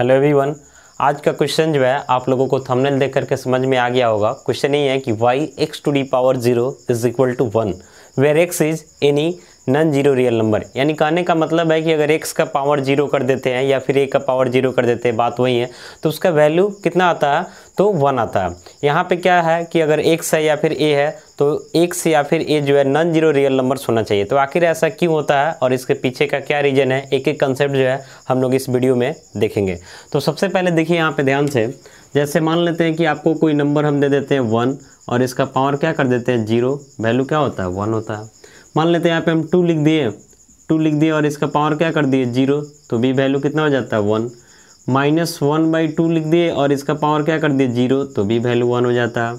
hello everyone आज का question जो है आप लोगों को थंबनेल देख करके समझ में आ गया होगा क्वेश्चन ये है कि why x to the power zero is equal to one where x is any non zero real number यानी कहने का मतलब है कि अगर एक्स का पावर जीरो कर देते हैं या फिर ए का पावर जीरो कर देते हैं बात वही है तो उसका वैल्यू कितना आता है तो वन आता है यहाँ पे क्या है कि अगर एक्स है या फिर ए है तो एक्स या फिर ए जो है नॉन जीरो रियल नंबर्स होना चाहिए तो आखिर ऐसा क्यों होता है और इसके पीछे का क्या रीजन है एक एक कंसेप्ट जो है हम लोग इस वीडियो में देखेंगे तो सबसे पहले देखिए यहाँ पे ध्यान से जैसे मान लेते हैं कि आपको कोई नंबर हम दे देते हैं वन और इसका पावर क्या कर देते हैं जीरो वैल्यू क्या होता है वन होता है मान लेते हैं यहाँ पे हम टू लिख दिए टू लिख दिए और इसका पावर क्या कर दिए जीरो तो बी वैल्यू कितना हो जाता है one minus one by two लिख दिए और इसका पावर क्या कर दिए जीरो तो बी वैल्यू वन हो जाता है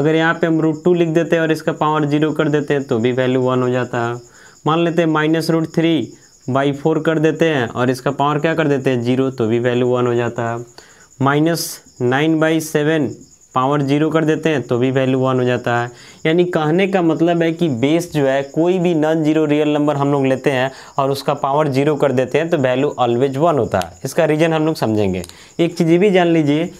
अगर यहाँ पे हम रूट टू लिख देते हैं और इसका पावर जीरो कर देते हैं तो बी वैल्यू वन हो जाता है मान लेते हैं minus root three by four कर देते हैं और इसका पावर क्या कर देते हैं जीरो तो बी वैल्यू वन हो जाता है minus nine by seven power zero कर देते हैं तो भी वैल्यू वन हो जाता है यानी कहने का मतलब है कि बेस जो है कोई भी नॉन जीरो रियल नंबर हम लोग लेते हैं और उसका पावर जीरो कर देते हैं तो वैल्यू ऑलवेज वन होता है इसका रीज़न हम लोग समझेंगे एक चीज़ ये भी जान लीजिए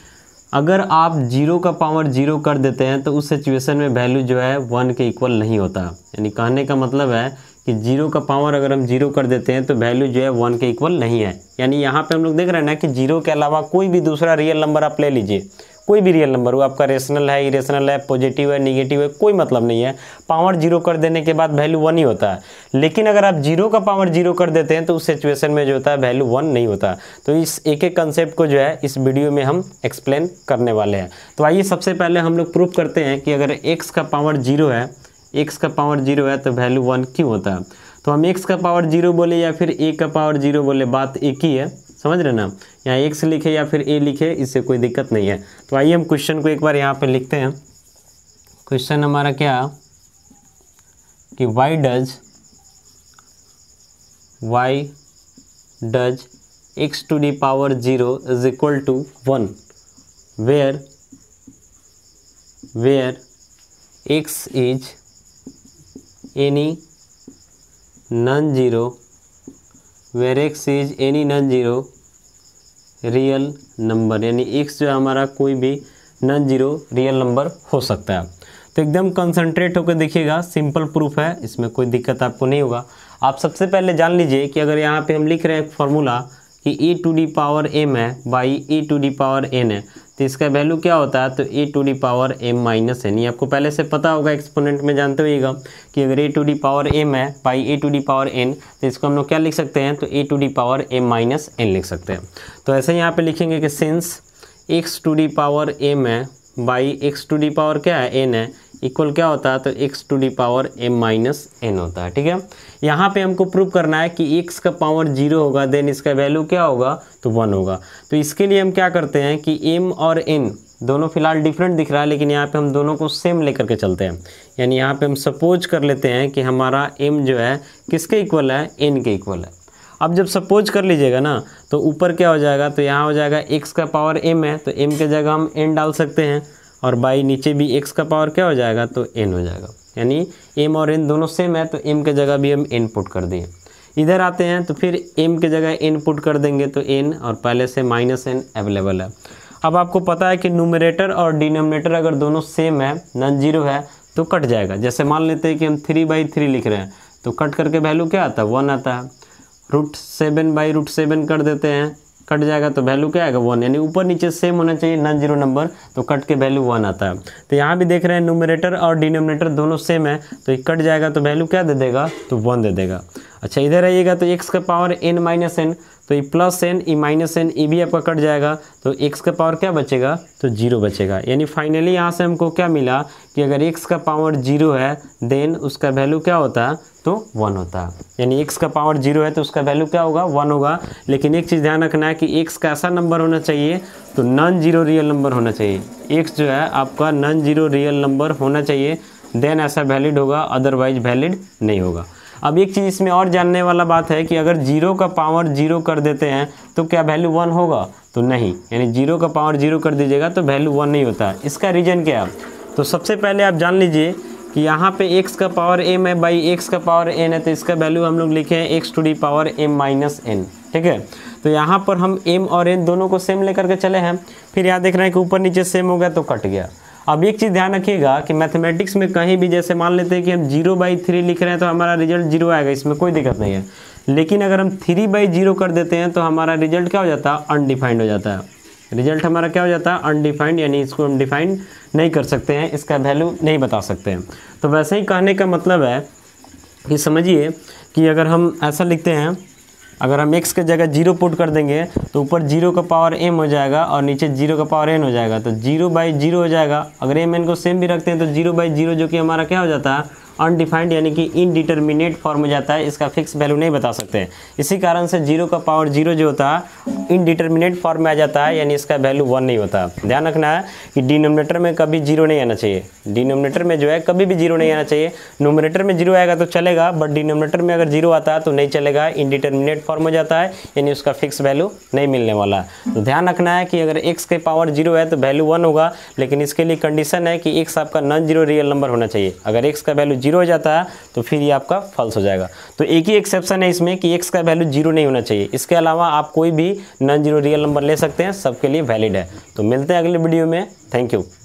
अगर आप जीरो का पावर जीरो कर देते हैं तो उस सिचुएशन में वैल्यू जो है वन के इक्वल नहीं होता यानी कहने का मतलब है कि जीरो का पावर अगर हम जीरो कर देते हैं तो वैल्यू जो है वन के इक्वल नहीं है यानी यहाँ पे हम लोग देख रहे हैं ना कि जीरो के अलावा कोई भी दूसरा रियल नंबर आप ले लीजिए कोई भी रियल नंबर हो आपका रेशनल है इरेशनल है पॉजिटिव है निगेटिव है कोई मतलब नहीं है पावर जीरो कर देने के बाद वैल्यू वन ही होता है लेकिन अगर आप जीरो का पावर जीरो कर देते हैं तो उस सिचुएशन में जो होता है वैल्यू वन नहीं होता तो इस एक एक कंसेप्ट को जो है इस वीडियो में हम एक्सप्लेन करने वाले हैं तो आइए सबसे पहले हम लोग प्रूफ करते हैं कि अगर एक्स का पावर जीरो है एक्स का पावर जीरो है तो वैल्यू वन क्यों होता है तो हम एक्स का पावर जीरो बोले या फिर ए का पावर जीरो बोले बात एक ही है समझ रहे ना यहाँ एक्स लिखे या फिर ए लिखे इससे कोई दिक्कत नहीं है तो आइए हम क्वेश्चन को एक बार यहाँ पर लिखते हैं क्वेश्चन हमारा क्या कि why does why does x to the power zero is equal to one where where x is any non zero where x is any non zero real number यानी एक्स जो हमारा कोई भी नन ज़ीरो रियल नंबर हो सकता है तो एकदम कंसंट्रेट होकर देखिएगा सिंपल प्रूफ है इसमें कोई दिक्कत आपको नहीं होगा आप सबसे पहले जान लीजिए कि अगर यहाँ पे हम लिख रहे हैं एक फॉर्मूला कि a to the power m है by a to the power n है तो इसका वैल्यू क्या होता है तो a to the power m minus n ये आपको पहले से पता होगा एक्सपोनेंट में जानते होगा कि अगर a to the power m है by a to the power n तो इसको हम लोग क्या लिख सकते हैं तो a to the power m minus n लिख सकते हैं तो ऐसे यहाँ पर लिखेंगे कि since x to the power m है by x to the power क्या है एन है इक्वल क्या होता है तो x to the power m minus n होता है ठीक है यहाँ पे हमको प्रूव करना है कि एक्स का पावर जीरो होगा देन इसका वैल्यू क्या होगा तो वन होगा तो इसके लिए हम क्या करते हैं कि एम और एन दोनों फिलहाल डिफरेंट दिख रहा है लेकिन यहाँ पे हम दोनों को सेम लेकर के चलते हैं यानी यहाँ पे हम सपोज कर लेते हैं कि हमारा एम जो है किसके इक्वल है एन के इक्वल है अब जब सपोज कर लीजिएगा ना तो ऊपर क्या हो जाएगा तो यहाँ हो जाएगा एक्स का पावर एम है तो एम के जगह हम एन डाल सकते हैं और बाई नीचे भी एक्स का पावर क्या हो जाएगा तो एन हो जाएगा यानी एम और एन दोनों सेम है तो एम के जगह भी हम एन पुट कर दिए इधर आते हैं तो फिर एम के जगह एन पुट कर देंगे तो एन और पहले से माइनस एन अवेलेबल है अब आपको पता है कि नूमरेटर और डिनोमिनेटर अगर दोनों सेम है नॉन जीरो है तो कट जाएगा जैसे मान लेते हैं कि हम थ्री बाई थ्री लिख रहे हैं तो कट करके वैल्यू क्या आता है वन आता है root seven by root seven कर देते हैं कट जाएगा तो वैल्यू क्या आएगा वन यानी ऊपर नीचे सेम होना चाहिए नॉन जीरो नंबर तो कट के वैल्यू वन आता है तो यहाँ भी देख रहे हैं नोमिनेटर और डिनोमिनेटर दोनों सेम है तो कट जाएगा तो वैल्यू क्या दे देगा तो वन दे देगा अच्छा इधर आइएगा तो एक्स का पावर एन माइनस एन तो ये plus n e minus n e भी आपका कट जाएगा तो एक्स का पावर क्या बचेगा तो जीरो बचेगा यानी फाइनली यहाँ से हमको क्या मिला कि अगर एक्स का पावर जीरो है देन उसका वैल्यू क्या होता है तो वन होता है यानी एक्स का पावर जीरो है तो उसका वैल्यू क्या होगा वन होगा लेकिन एक चीज़ ध्यान रखना है कि एक्स का ऐसा नंबर होना चाहिए तो नॉन जीरो रियल नंबर होना चाहिए एक्स जो है आपका नॉन जीरो रियल नंबर होना चाहिए देन ऐसा वैलिड होगा अदरवाइज वैलिड नहीं होगा अब एक चीज़ इसमें और जानने वाला बात है कि अगर जीरो का पावर जीरो कर देते हैं तो क्या वैल्यू वन होगा तो नहीं यानी जीरो का पावर जीरो कर दीजिएगा तो वैल्यू वन नहीं होता इसका रीज़न क्या है तो सबसे पहले आप जान लीजिए कि यहाँ पे x का पावर m है बाई एक्स का पावर n है तो इसका वैल्यू हम लोग लिखे हैं x to the power m minus n ठीक है तो यहाँ पर हम m और n दोनों को सेम लेकर के चले हैं फिर यहाँ देख रहे हैं कि ऊपर नीचे सेम हो गया तो कट गया अब एक चीज़ ध्यान रखिएगा कि मैथमेटिक्स में कहीं भी जैसे मान लेते हैं कि हम जीरो बाई थ्री लिख रहे हैं तो हमारा रिजल्ट जीरो आएगा इसमें कोई दिक्कत नहीं है लेकिन अगर हम थ्री बाई जीरो कर देते हैं तो हमारा रिजल्ट क्या हो जाता है अनडिफाइंड हो जाता है रिजल्ट हमारा क्या हो जाता है अनडिफाइंड यानी इसको हम डिफाइंड नहीं कर सकते हैं इसका वैल्यू नहीं बता सकते हैं तो वैसे ही कहने का मतलब है कि समझिए कि अगर हम ऐसा लिखते हैं अगर हम एक्स की जगह जीरो पुट कर देंगे तो ऊपर जीरो का पावर एम हो जाएगा और नीचे जीरो का पावर एन हो जाएगा तो जीरो बाई जीरो हो जाएगा अगर एम एन को सेम भी रखते हैं तो जीरो बाई जीरो जो कि हमारा क्या हो जाता है अनडिफाइंड यानी कि इनडिटर्मिनेट फॉर्म हो जाता है इसका फिक्स वैल्यू नहीं बता सकते इसी कारण से जीरो का पावर जीरो जो होता है इनडिटर्मिनेट फॉर्म में आ जाता है यानी इसका वैल्यू वन नहीं होता ध्यान रखना है कि डिनोमिनेटर में कभी जीरो नहीं आना चाहिए डिनोमिनेटर में जो है कभी भी जीरो नहीं आना चाहिए नोमिनेटर में जीरो आएगा तो चलेगा बट डिनोमिनेटर में अगर जीरो आता है तो नहीं चलेगा इनडिटर्मिनेट फॉर्म हो जाता है यानी उसका फिक्स वैल्यू नहीं मिलने वाला तो ध्यान रखना है कि अगर एक्स के पावर जीरो है तो वैल्यू वन होगा लेकिन इसके लिए कंडीशन है कि एक्स आपका नॉन जीरो रियल नंबर होना चाहिए अगर एक्स का वैल्यू जीरो हो जाता है तो फिर ये आपका फॉल्स हो जाएगा तो एक ही एक्सेप्शन है इसमें कि एक्स का वैल्यू जीरो नहीं होना चाहिए इसके अलावा आप कोई भी नॉन जीरो रियल नंबर ले सकते हैं सबके लिए वैलिड है तो मिलते हैं अगले वीडियो में थैंक यू